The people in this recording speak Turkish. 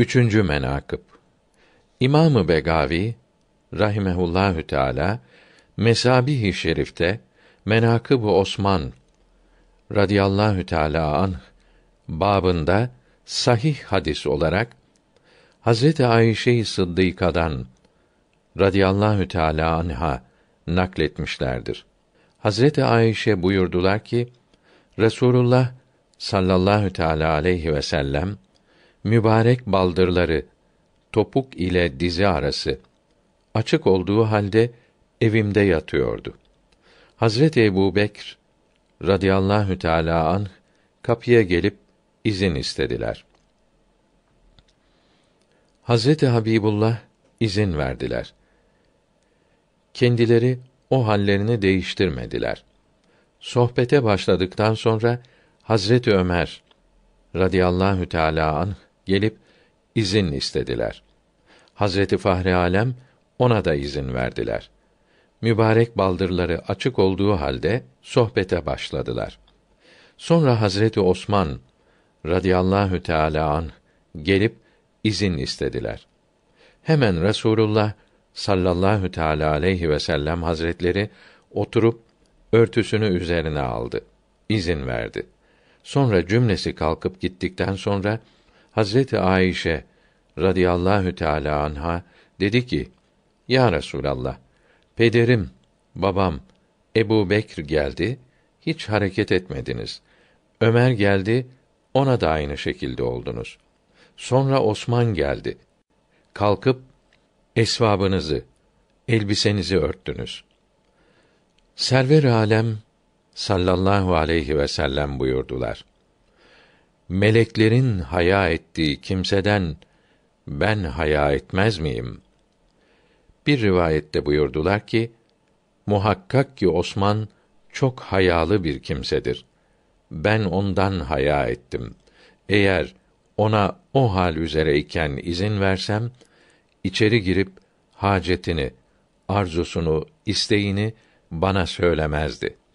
Üçüncü menakıb İmamı Begavi rahimehullahü teala Mesabih-i Şerif'te menakıb Osman radıyallahu teala anh babında sahih hadis olarak Hazreti Ayşe-i Sıddıka'dan radıyallahu teala anha nakletmişlerdir. Hazreti Ayşe buyurdular ki Resulullah sallallahu teala aleyhi ve sellem mübarek baldırları, topuk ile dizi arası, açık olduğu halde evimde yatıyordu. Hazreti Ebu Bekr radıyallahu teâlâ anh, kapıya gelip izin istediler. Hazreti Habibullah izin verdiler. Kendileri o hallerini değiştirmediler. Sohbete başladıktan sonra Hazreti Ömer radıyallahu teâlâ anh, gelip izin istediler. Hazreti Fahri Alem ona da izin verdiler. Mübarek baldırları açık olduğu halde sohbete başladılar. Sonra Hazreti Osman radıyallahu teala an gelip izin istediler. Hemen Resulullah sallallahu teala aleyhi ve sellem hazretleri oturup örtüsünü üzerine aldı. İzin verdi. Sonra cümlesi kalkıp gittikten sonra Hazreti Ayşe radıyallahu teala anha dedi ki: Ya Resulallah, pederim, babam Ebu Bekr geldi, hiç hareket etmediniz. Ömer geldi, ona da aynı şekilde oldunuz. Sonra Osman geldi. Kalkıp esvabınızı, elbisenizi örttünüz. Server alem sallallahu aleyhi ve sellem buyurdular meleklerin haya ettiği kimseden ben haya etmez miyim? Bir rivayette buyurdular ki muhakkak ki Osman çok hayalı bir kimsedir. Ben ondan haya ettim. Eğer ona o hal üzereyken izin versem içeri girip hacetini, arzusunu, isteğini bana söylemezdi.''